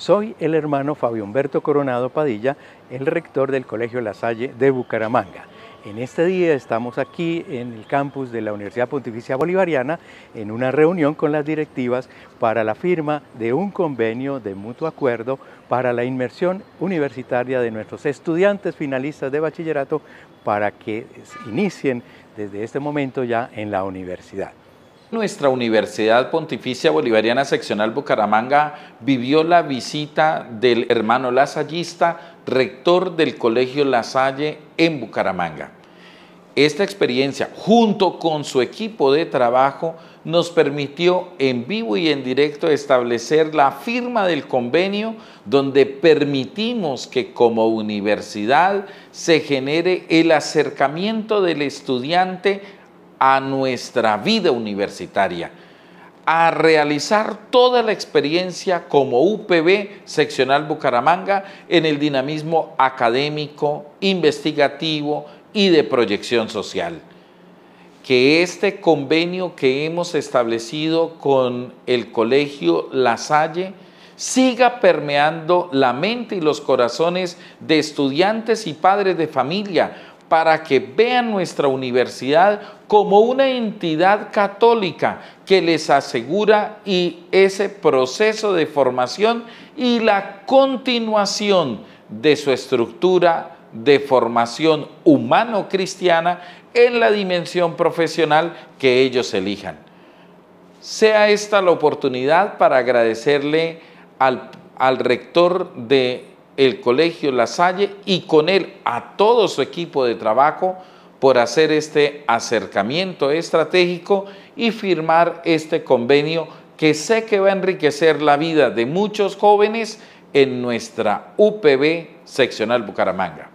Soy el hermano Fabio Humberto Coronado Padilla, el rector del Colegio La Salle de Bucaramanga. En este día estamos aquí en el campus de la Universidad Pontificia Bolivariana en una reunión con las directivas para la firma de un convenio de mutuo acuerdo para la inmersión universitaria de nuestros estudiantes finalistas de bachillerato para que inicien desde este momento ya en la universidad. Nuestra Universidad Pontificia Bolivariana Seccional Bucaramanga vivió la visita del hermano lasallista, rector del Colegio Lasalle en Bucaramanga. Esta experiencia, junto con su equipo de trabajo, nos permitió en vivo y en directo establecer la firma del convenio donde permitimos que como universidad se genere el acercamiento del estudiante a nuestra vida universitaria, a realizar toda la experiencia como UPB Seccional Bucaramanga en el dinamismo académico, investigativo y de proyección social. Que este convenio que hemos establecido con el Colegio La Salle siga permeando la mente y los corazones de estudiantes y padres de familia para que vean nuestra universidad como una entidad católica que les asegura y ese proceso de formación y la continuación de su estructura de formación humano-cristiana en la dimensión profesional que ellos elijan. Sea esta la oportunidad para agradecerle al, al rector de el Colegio La Salle y con él a todo su equipo de trabajo por hacer este acercamiento estratégico y firmar este convenio que sé que va a enriquecer la vida de muchos jóvenes en nuestra UPB seccional Bucaramanga.